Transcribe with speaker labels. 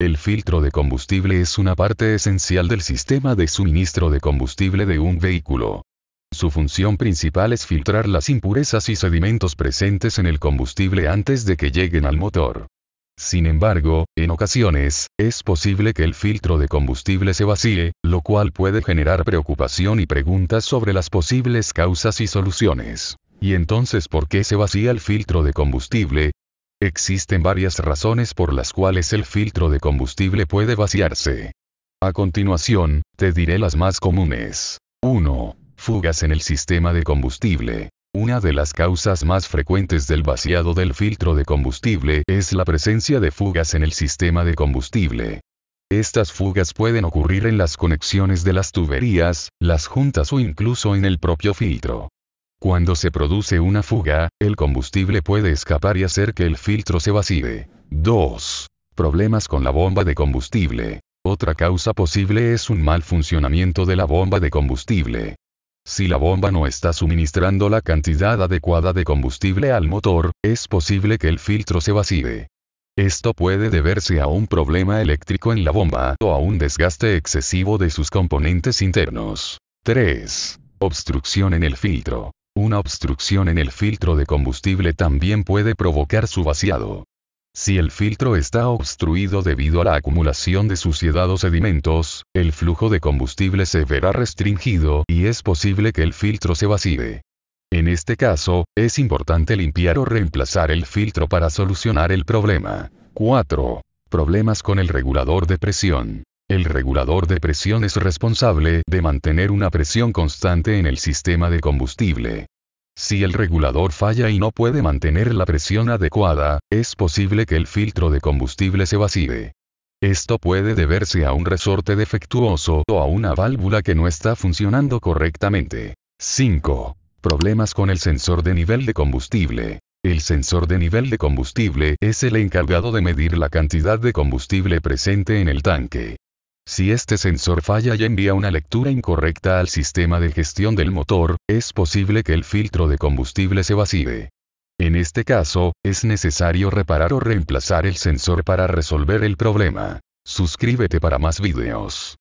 Speaker 1: El filtro de combustible es una parte esencial del sistema de suministro de combustible de un vehículo. Su función principal es filtrar las impurezas y sedimentos presentes en el combustible antes de que lleguen al motor. Sin embargo, en ocasiones, es posible que el filtro de combustible se vacíe, lo cual puede generar preocupación y preguntas sobre las posibles causas y soluciones. ¿Y entonces por qué se vacía el filtro de combustible? Existen varias razones por las cuales el filtro de combustible puede vaciarse. A continuación, te diré las más comunes. 1. Fugas en el sistema de combustible. Una de las causas más frecuentes del vaciado del filtro de combustible es la presencia de fugas en el sistema de combustible. Estas fugas pueden ocurrir en las conexiones de las tuberías, las juntas o incluso en el propio filtro. Cuando se produce una fuga, el combustible puede escapar y hacer que el filtro se vacíe. 2. Problemas con la bomba de combustible. Otra causa posible es un mal funcionamiento de la bomba de combustible. Si la bomba no está suministrando la cantidad adecuada de combustible al motor, es posible que el filtro se vacíe. Esto puede deberse a un problema eléctrico en la bomba o a un desgaste excesivo de sus componentes internos. 3. Obstrucción en el filtro. Una obstrucción en el filtro de combustible también puede provocar su vaciado. Si el filtro está obstruido debido a la acumulación de suciedad o sedimentos, el flujo de combustible se verá restringido y es posible que el filtro se vacíe. En este caso, es importante limpiar o reemplazar el filtro para solucionar el problema. 4. Problemas con el regulador de presión. El regulador de presión es responsable de mantener una presión constante en el sistema de combustible. Si el regulador falla y no puede mantener la presión adecuada, es posible que el filtro de combustible se vacíe. Esto puede deberse a un resorte defectuoso o a una válvula que no está funcionando correctamente. 5. Problemas con el sensor de nivel de combustible. El sensor de nivel de combustible es el encargado de medir la cantidad de combustible presente en el tanque. Si este sensor falla y envía una lectura incorrecta al sistema de gestión del motor, es posible que el filtro de combustible se vacíe. En este caso, es necesario reparar o reemplazar el sensor para resolver el problema. Suscríbete para más videos.